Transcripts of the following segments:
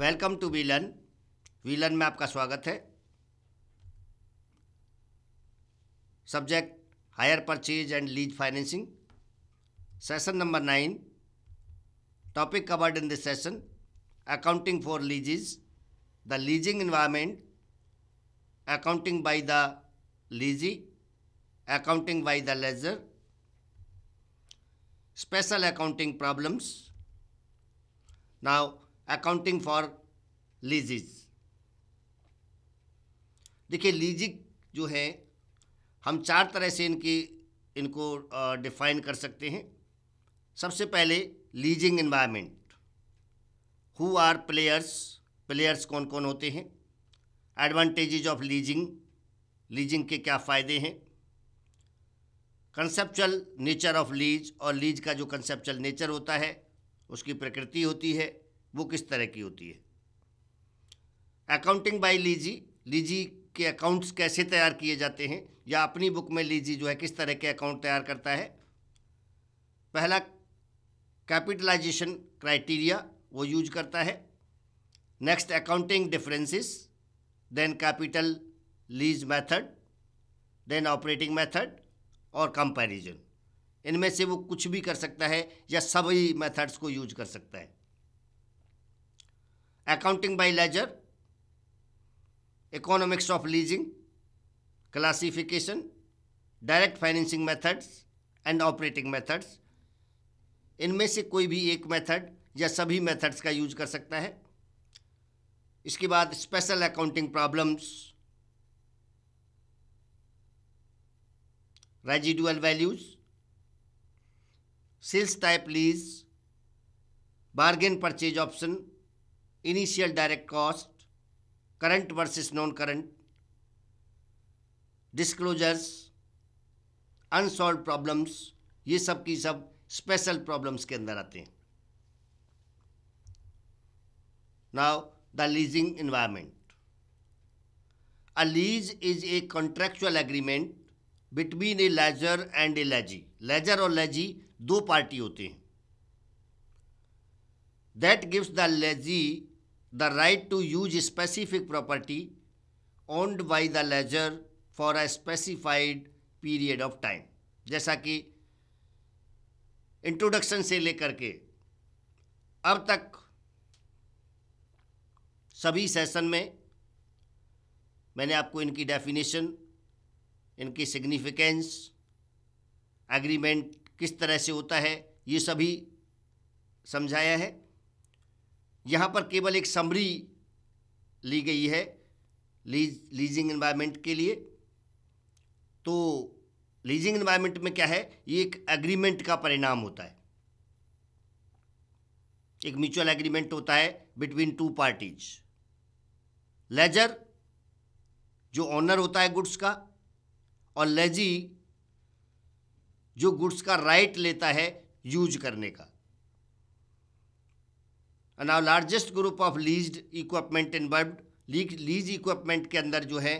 Welcome to VLAN VLAN में आपका स्वागत है subject hire purchase and lease financing session number nine topic covered in this session accounting for leases the leasing environment accounting by the lessee accounting by the lessor special accounting problems now accounting for leases देखिए लीजिक जो है हम चार तरह से इनकी इनको डिफाइन कर सकते हैं सबसे पहले leasing environment who are players players कौन कौन होते हैं एडवांटेजेज ऑफ लीजिंग लीजिंग के क्या फ़ायदे हैं कंसेप्चुअल नेचर ऑफ लीज और लीज का जो कंसेप्चुअल नेचर होता है उसकी प्रकृति होती है वो किस तरह की होती है अकाउंटिंग बाय लीजी लीजी के अकाउंट्स कैसे तैयार किए जाते हैं या अपनी बुक में लीजी जो है किस तरह के अकाउंट तैयार करता है पहला कैपिटलाइजेशन क्राइटेरिया वो यूज करता है next accounting differences then capital lease method then operating method और कंपैरिजन इनमें से वो कुछ भी कर सकता है या सभी मेथड्स को यूज कर सकता है accounting by ledger, economics of leasing, classification, direct financing methods and operating methods इनमें से कोई भी एक मेथड या सभी मेथड्स का यूज कर सकता है इसके बाद special accounting problems residual values sales type lease bargain purchase option initial direct cost current versus non current disclosures unsolved problems ये सब की सब स्पेशल प्रॉब्लम्स के अंदर आते हैं now the leasing environment a lease is a contractual agreement between a lessor and a lessee lessor और lessee दो पार्टी होते हैं that gives the lessee the right to use specific property owned by the ledger for a specified period of time जैसा कि introduction से लेकर के अब तक सभी सेशन में मैंने आपको इनकी डेफिनेशन इनकी सिग्निफिकेंस एग्रीमेंट किस तरह से होता है ये सभी समझाया है यहाँ पर केवल एक समरी ली गई है लीज लीजिंग एनवायरमेंट के लिए तो लीजिंग इन्वायरमेंट में क्या है ये एक एग्रीमेंट का परिणाम होता है एक म्यूचुअल एग्रीमेंट होता है बिटवीन टू पार्टीज लेजर जो ऑनर होता है गुड्स का और लेजी जो गुड्स का राइट लेता है यूज करने का and our largest group of leased in world lease equipment के अंदर जो है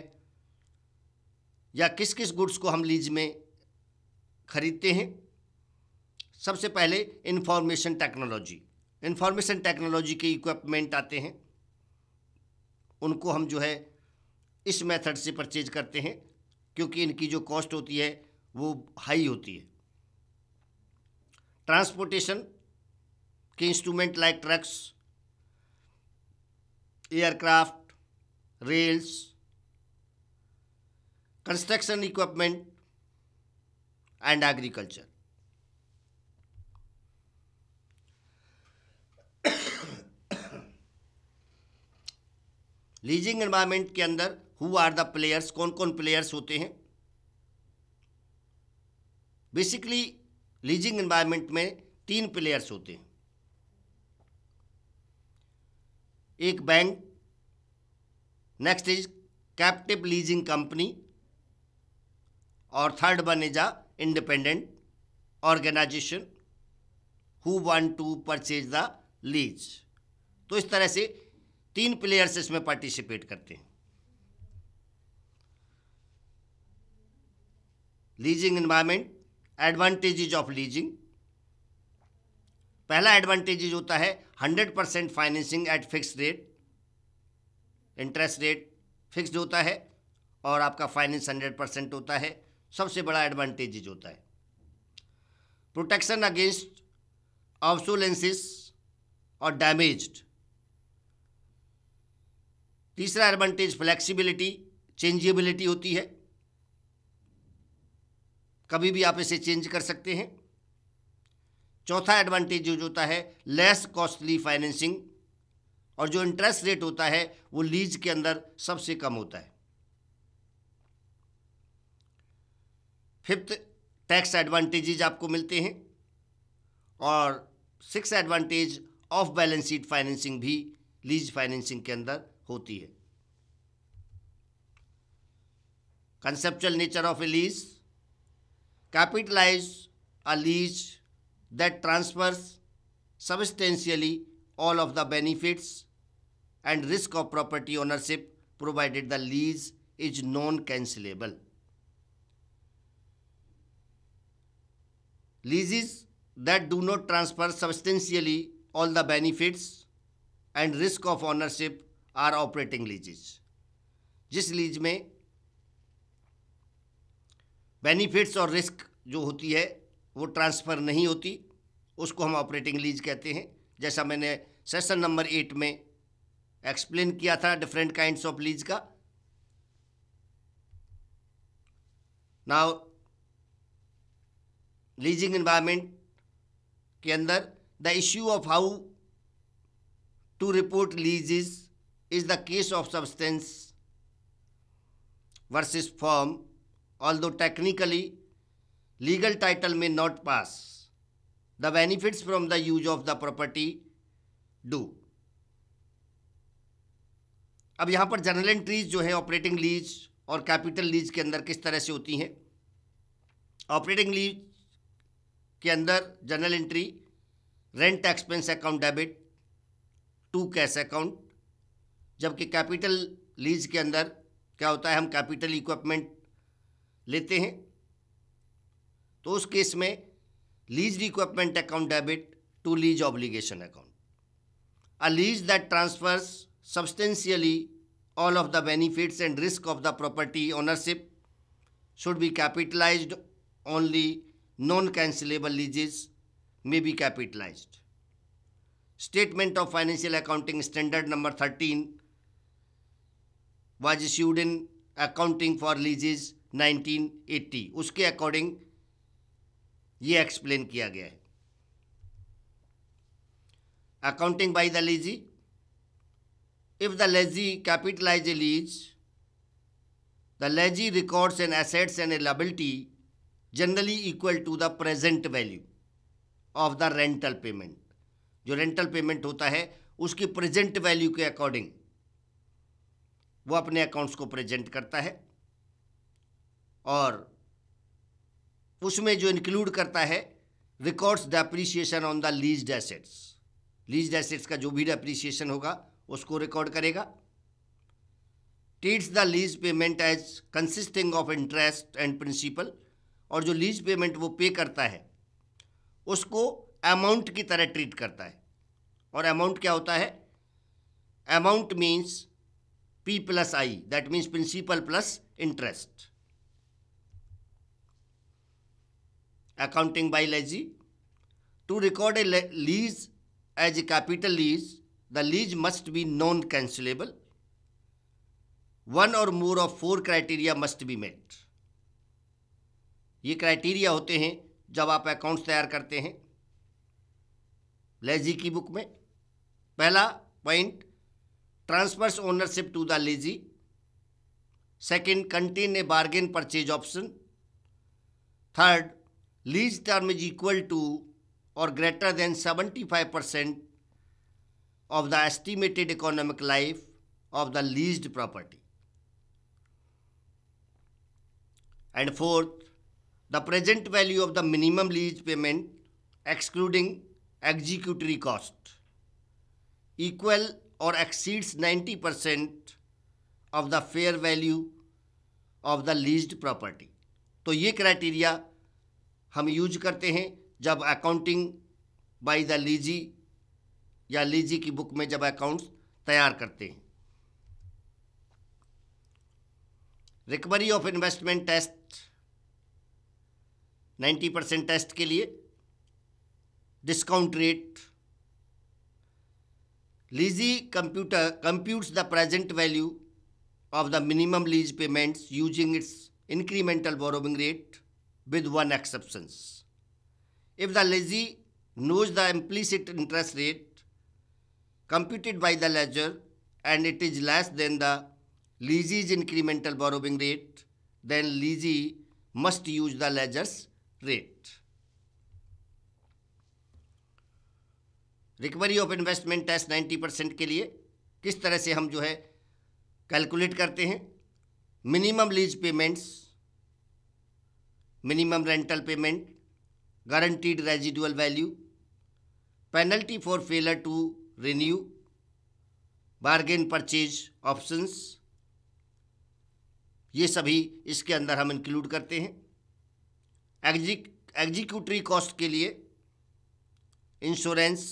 या किस किस गुड्स को हम लीज में खरीदते हैं सबसे पहले इंफॉर्मेशन टेक्नोलॉजी इंफॉर्मेशन टेक्नोलॉजी के इक्विपमेंट आते हैं उनको हम जो है इस मेथड से परचेज करते हैं क्योंकि इनकी जो कॉस्ट होती है वो हाई होती है ट्रांसपोर्टेशन के instrument like trucks aircraft rails construction equipment and agriculture leasing environment के अंदर हु आर द प्लेयर्स कौन कौन प्लेयर्स होते हैं बेसिकली लीजिंग एनवायरमेंट में तीन प्लेयर्स होते हैं एक bank next is captive leasing company और third one is a independent organisation who want to purchase the lease तो इस तरह से तीन प्लेयर्स इसमें पार्टिसिपेट करते हैं leasing environment advantages of leasing पहला एडवांटेजेज होता है hundred percent financing at fix rate interest rate fix होता है और आपका फाइनेंस हंड्रेड परसेंट होता है सबसे बड़ा एडवांटेजेज होता है प्रोटेक्शन अगेंस्ट ऑब्सोलेंसिस और डैमेज्ड तीसरा एडवांटेज फ्लेक्सिबिलिटी चेंजेबिलिटी होती है कभी भी आप इसे चेंज कर सकते हैं चौथा एडवांटेज जो होता है लेस कॉस्टली फाइनेंसिंग और जो इंटरेस्ट रेट होता है वो लीज के अंदर सबसे कम होता है फिफ्थ टैक्स एडवांटेजेज आपको मिलते हैं और six advantage of balance sheet financing भी लीज फाइनेंसिंग के अंदर होती है conceptual nature of a lease capitalise a lease that transfers substantially all of the benefits and risk of property ownership provided the lease is non cancelable Leases that do not transfer substantially all the benefits and risk of ownership are operating leases jis lease mein benefits और risk jo hoti hai वो transfer नहीं होती उसको हम operating lease कहते हैं जैसा मैंने सेशन नंबर एट में एक्सप्लेन किया था डिफरेंट काइंड्स ऑफ लीज का नाउ लीजिंग एनवायरमेंट के अंदर the issue of how to report leases is the case of substance versus form although technically legal title may not pass. The benefits from the use of the property do. अब यहाँ पर general entries जो है operating lease और capital lease के अंदर किस तरह से होती हैं ऑपरेटिंग लीज के अंदर journal entry rent expense account debit to cash account जबकि कैपिटल लीज के अंदर क्या होता है हम कैपिटल इक्विपमेंट लेते हैं तो उस केस में lease requirement account debit to lease obligation account a lease that transfers substantially all of the benefits and risk of the property ownership should be capitalise only non cancellable leases may be capitalise statement of financial accounting standard number thirteen was issued in accounting for leases nineteen eighty उसके अकॉर्डिंग ये explain किया गया है accounting by the lessee if the lessee capitalise a lease the lazy records and assets and a liability generally equal to the present value of the rental payment जो rental payment होता है उसकी present value के according वो अपने accounts को present करता है और उसमें जो इंक्लूड करता है records depreciation on the lease assets lease assets का जो भी डेप्रीसिएशन होगा उसको रिकॉर्ड करेगा treats the lease payment as consisting of interest and principal और जो लीज पेमेंट वो पे करता है उसको अमाउंट की तरह ट्रीट करता है और अमाउंट क्या होता है amount means P plus I that means principal plus interest accounting by lessee to record a lease as a capital lease the lease must be non cancelable one or more of four criteria must be met ये criteria होते हैं जब आप accounts तैयार करते हैं lazy की book में पहला point transfers ownership to the lessee second contain a bargain purchase option third lease term is equal to और greater than seventy five percent of the estimated economic life of the lease property and fourth the present value of the minimum lease payment excluding executory cost equal और exceeds ninety percent of the fair value of the lease property तो ये criteria हम use करते हैं जब accounting by the लीजी या लीजी की book में जब अकाउंट्स तैयार करते हैं recovery of investment test 90 percent test के लिए discount rate lessee computer computes the present value of the minimum lease payments using its incremental borrowing rate with one exception. If the lessee knows the implicit interest rate computed by the lessor and it is less than the leasee's incremental borrowing rate, then leasee must use the lessor's rate. Recovery of investment tax 90 percent के लिए किस तरह से हम जो है calculate करते हैं minimum lease payments minimum rental payment guaranteed residual value penalty for failure to renew bargain purchase options ये सभी इसके अंदर हम इंक्लूड करते हैं एग्जीक्यूटरी कॉस्ट के लिए insurance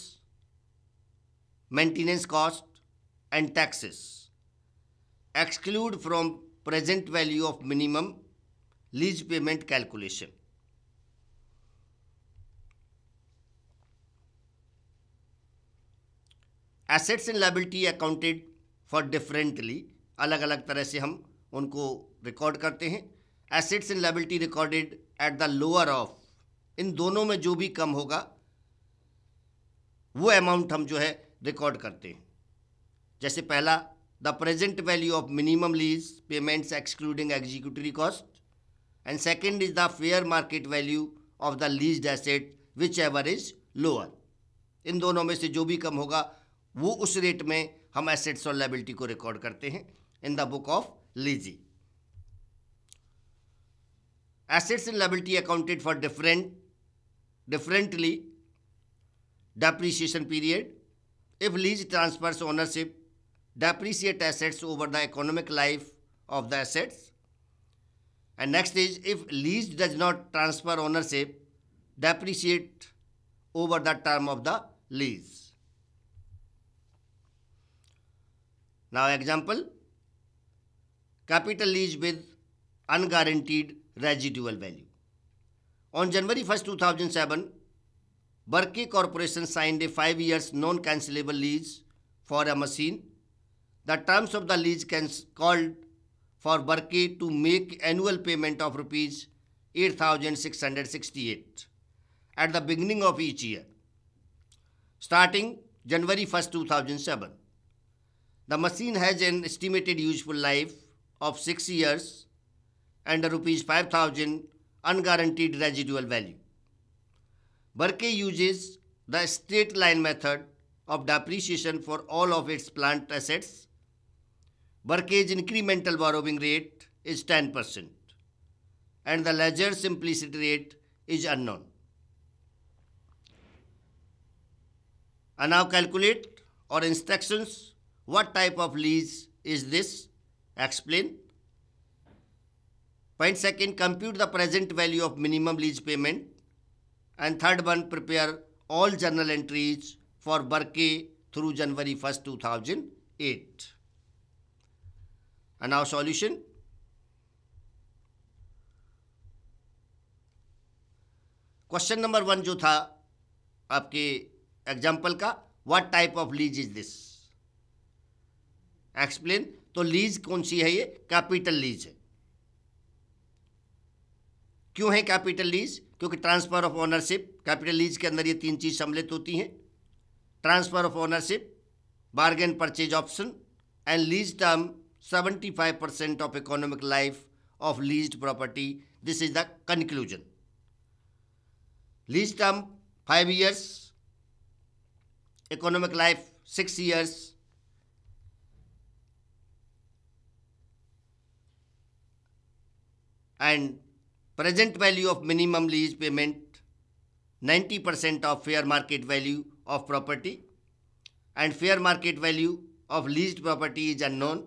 maintenance cost and taxes exclude from present value of minimum lease payment calculation assets and liability accounted for differently अलग अलग तरह से हम उनको रिकॉर्ड करते हैं assets and liability recorded at the lower of इन दोनों में जो भी कम होगा वो अमाउंट हम जो है रिकॉर्ड करते हैं जैसे पहला the present value of minimum lease payments excluding executory cost and second is the fair market value of the leased asset whichever is lower. in dono mein se jo bhi kam hoga wo us rate mein hum assets or liability ko record karte hain in the book of lessee assets and liability accounted for different differently depreciation period if lease transfers ownership depreciate assets over the economic life of the assets And next is if lease does not transfer ownership, depreciate over the term of the lease. Now example, capital lease with unguaranteed residual value. On January 1st, 2007, Berkey Corporation signed a 5 years non cancellable lease for a machine. The terms of the lease called for Burke to make annual payment of rupees 8668 at the beginning of each year, starting January 1st, 2007. The machine has an estimated useful life of 6 years and a rupees 5000 unguaranteed residual value. Burke uses the straight line method of depreciation for all of its plant assets Burke's incremental borrowing rate is 10% and the ledger's implicit rate is unknown. And now calculate or instructions what type of lease is this? Explain. Point second, compute the present value of minimum lease payment. And third one, prepare all journal entries for Burke through January 1st, 2008. And our solution? Question number one जो था आपके example का what type of lease is this explain तो lease कौन सी है ये capital lease है क्यों है कैपिटल लीज क्योंकि transfer of ownership capital lease के अंदर ये तीन चीज सम्मिलित होती हैं transfer of ownership bargain purchase option and lease term 75% of economic life of leased property. This is the conclusion. Lease term 5 years, economic life 6 years. And present value of minimum lease payment 90% of fair market value of property and fair market value of leased property is unknown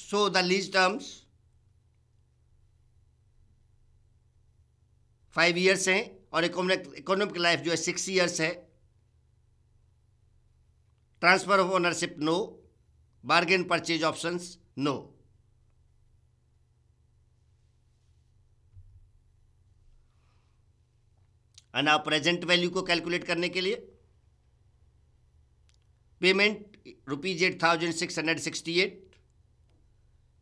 So the lease terms five years हैं और economic economic life जो है six years है transfer of ownership no bargain purchase options no and आप present value को calculate करने के लिए payment rupees eight thousand six hundred sixty eight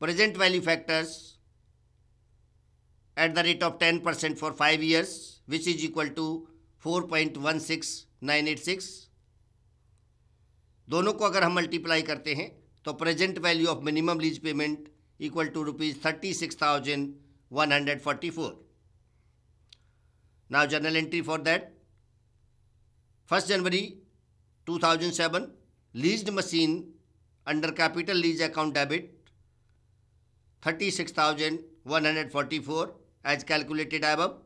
present value factors at the rate of 10% for 5 years which is equal to 4.16986 दोनों को अगर हम multiply करते हैं तो present value of minimum lease payment equal to rupees thirty six thousand one hundred forty four now journal entry for that first January two thousand seven lease machine under capital lease account debit 36,144 as calculated above.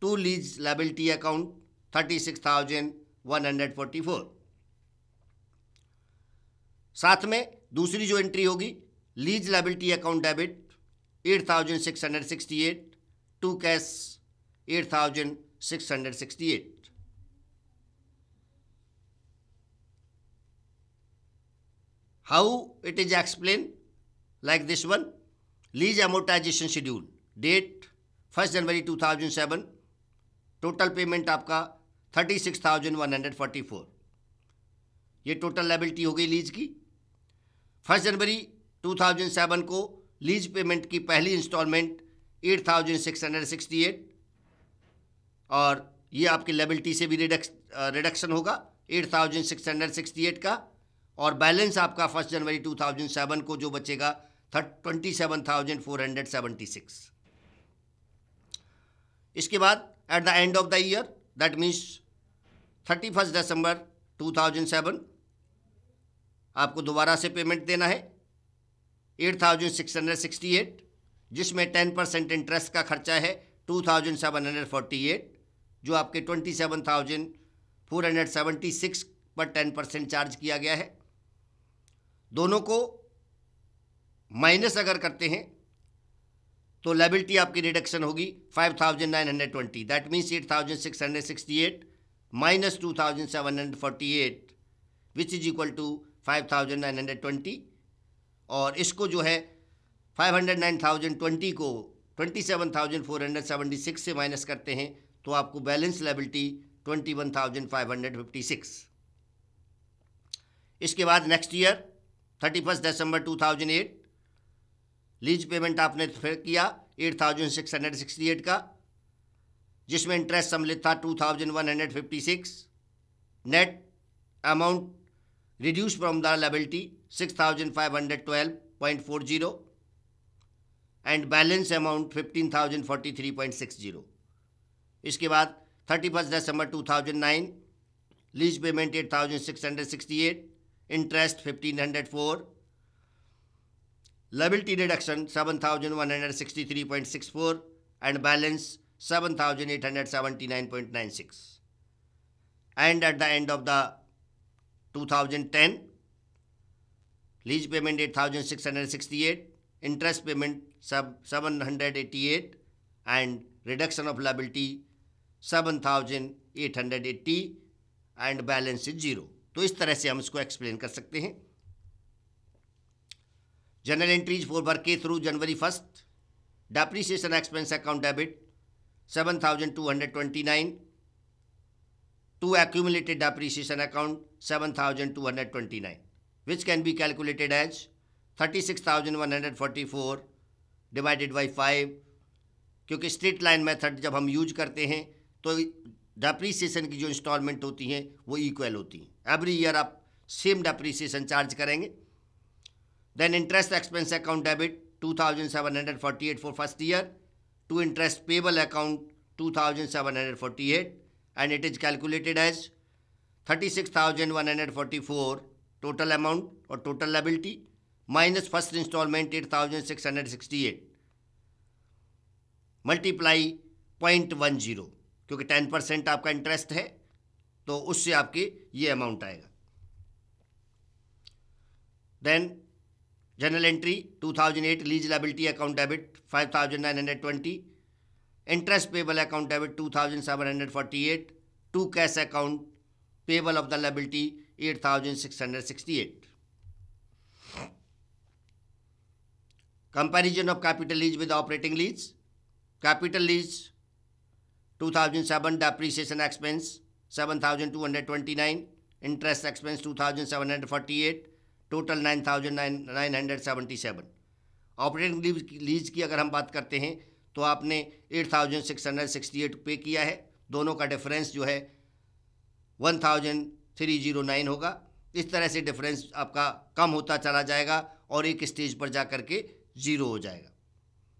Two lease liability account 36,144. साथ में दूसरी जो entry होगी lease liability account debit 8,668 to cash 8,668 how it is explained like this one lease amortization schedule date 1st January 2007 total payment आपका 36,144 ये total liability हो गई lease की फर्स्ट जनवरी 2007 को लीज पेमेंट की पहली इंस्टॉलमेंट 8,668 और ये आपकी लाइबिलिटी से भी रिडक्शन होगा 8,668 का और बैलेंस आपका फर्स्ट जनवरी 2007 को जो बचेगा twenty seven thousand four hundred seventy six इसके बाद at the end of the year that means thirty first December two thousand seven आपको दोबारा से पेमेंट देना है eight thousand six hundred sixty eight जिसमें टेन परसेंट इंटरेस्ट का खर्चा है two thousand seven hundred forty eight जो आपके twenty seven thousand four hundred seventy six पर टेन परसेंट चार्ज किया गया है दोनों को माइनस अगर करते हैं तो लेबिलिटी आपकी रिडक्शन होगी five thousand nine hundred twenty that means eight thousand six hundred sixty eight minus two thousand seven hundred forty eight which is equal to five thousand nine hundred twenty और इसको जो है five hundred nine thousand twenty को twenty seven thousand four hundred seventy six से minus करते हैं तो आपको balance liability twenty one thousand five hundred fifty six इसके बाद next year thirty first December two thousand eight lease payment आपने तो फिर किया eight thousand six hundred sixty eight का जिसमें इंटरेस्ट सम्मिलित था two thousand one hundred fifty six net amount reduce from the liability six thousand five hundred twelve point four zero and balance amount fifteen thousand forty three point six zero इसके बाद thirty first December two thousand nine lease payment eight thousand six hundred sixty eight interest fifteen hundred four liability reduction 7163.64 and balance 7879.96 and at the end of the 2010 lease payment 8668 interest payment sub 788 and reduction of liability 7880 and balance is zero तो इस तरह से हम इसको explain कर सकते हैं general entries for work के through January first depreciation expense account debit seven thousand two hundred twenty nine to accumulated depreciation account seven thousand two hundred twenty nine which can be calculated as thirty six thousand one hundred forty four divided by five क्योंकि straight line method जब हम use करते हैं तो depreciation की जो instalment होती हैं वो इक्वल होती हैं एवरी ईयर आप सेम डेप्रिसिएशन चार्ज करेंगे Then interest expense account debit 2748 for first year to interest payable account 2748 and it is calculated as 36144 total amount or total liability minus first installment 8668 multiply point one zero क्योंकि ten percent आपका interest है तो उससे आपके ये amount आएगा then General entry 2008 lease liability account debit 5920. Interest payable account debit 2748. Two cash account payable of the liability 8668. Comparison of capital lease with operating lease. Capital lease 2007 depreciation expense 7229. Interest expense 2748. Total nine thousand nine nine hundred seventy seven operating lease की अगर हम बात करते हैं तो आपने eight thousand six hundred sixty eight pay किया है दोनों का डिफरेंस जो है one thousand three zero nine होगा इस तरह से डिफरेंस आपका कम होता चला जाएगा और एक स्टेज पर जा कर के ज़ीरो हो जाएगा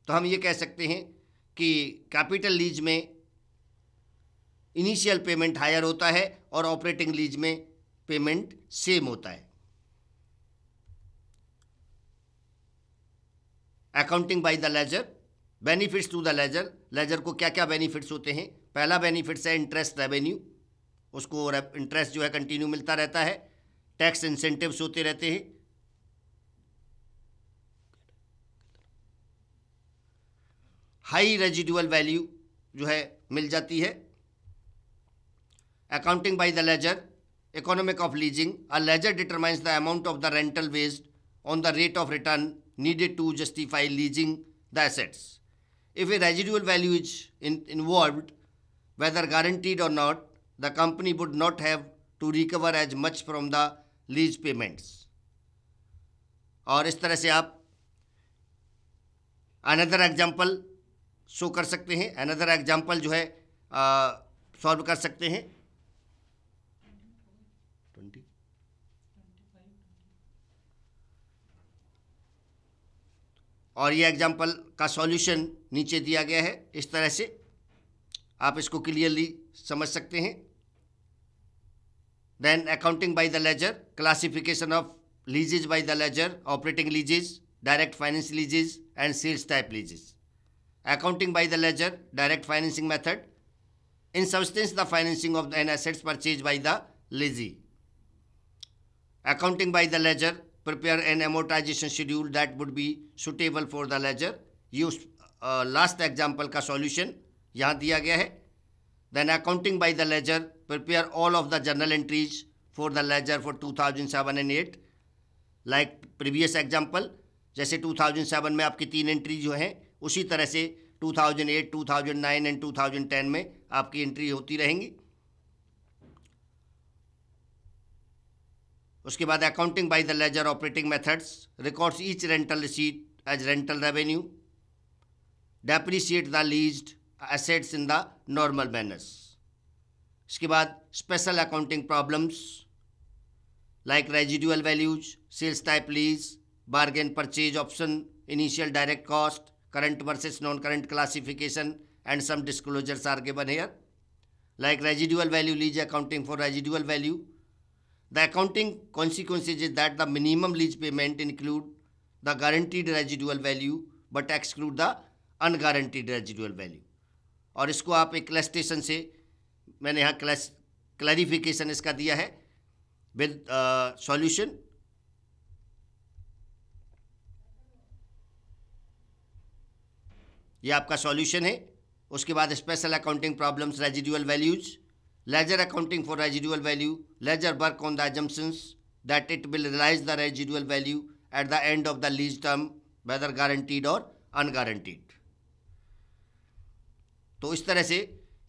तो हम ये कह सकते हैं कि कैपिटल लीज में इनिशियल पेमेंट हायर होता है और ऑपरेटिंग लीज में पेमेंट सेम होता है accounting by the lessor benefits to the lessor lessor को क्या क्या बेनिफिट्स होते हैं पहला बेनिफिट्स है इंटरेस्ट रेवेन्यू उसको इंटरेस्ट जो है कंटिन्यू मिलता रहता है टैक्स इंसेंटिव्स होते रहते हैं हाई रेजिडुअल वैल्यू जो है मिल जाती है accounting by the lessor economic of leasing a lessor determines the amount of the rental based on the rate of return needed to justify leasing the assets. If a residual value is in, involved, whether guaranteed or not, the company would not have to recover as much from the lease payments. और इस तरह से आप another example show कर सकते हैं another example जो है सॉल्व कर सकते हैं और ये एग्जांपल का सॉल्यूशन नीचे दिया गया है इस तरह से आप इसको क्लियरली समझ सकते हैं then accounting by the lessor classification of leases by the lessor operating leases direct finance leases and sales type leases accounting by the lessor direct financing method in substance the financing of the an assets purchase by the lessee accounting by the lessor prepare an amortization schedule that would be suitable for the ledger ये उस last uh, example का solution यहाँ दिया गया है then accounting by the lessor prepare all of the journal entries for the lessor for 2007 and 8 like previous example जैसे 2007 में आपकी तीन एंट्री जो हैं उसी तरह से 2008, 2009 एंड 2010 में आपकी एंट्री होती रहेंगी उसके बाद accounting by the lessor operating methods records each rental receipt as rental revenue depreciate the lease assets in the normal manners इसके बाद special accounting problems like residual values sales type lease bargain purchase option initial direct cost current versus non current classification and some disclosures are given here like residual value lease accounting for residual value The accounting consequences is that the minimum lease payment include the guaranteed residual value but exclude the unguaranteed residual value. और इसको आप एक क्लेस्टेशन से मैंने यहाँ क्लस clarification इसका दिया है विद सॉल्यूशन ये आपका सॉल्यूशन है उसके बाद special accounting problems residual values ledger accounting for residual value, ledger work on the assumptions that it will realize the residual value at the end of the lease term, whether guaranteed or unguaranteed. तो इस तरह से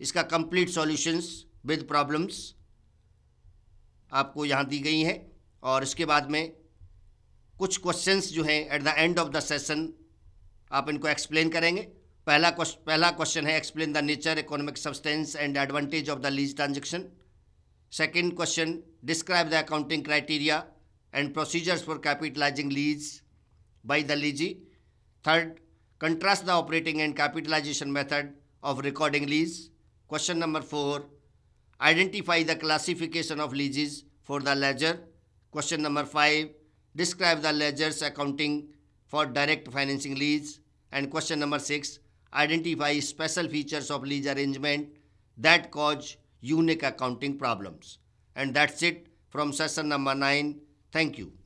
इसका complete solutions with problems आपको यहाँ दी गई हैं और इसके बाद में कुछ क्वेश्चंस जो हैं at the end of the session आप इनको एक्सप्लेन करेंगे पहला question: पहला क्वेश्चन है explain the nature economic substance and advantage of the lease transaction second question describe the and procedures for capitalizing leases by the leasee. Third, contrast the operating and capitalization method of recording leases. Question number four, identify the classification of leases for the ledger. Question number five, describe the ledger's accounting for direct financing leases. And question number six, identify special features of lease arrangement that cause unique accounting problems. And that's it from session number 9. Thank you.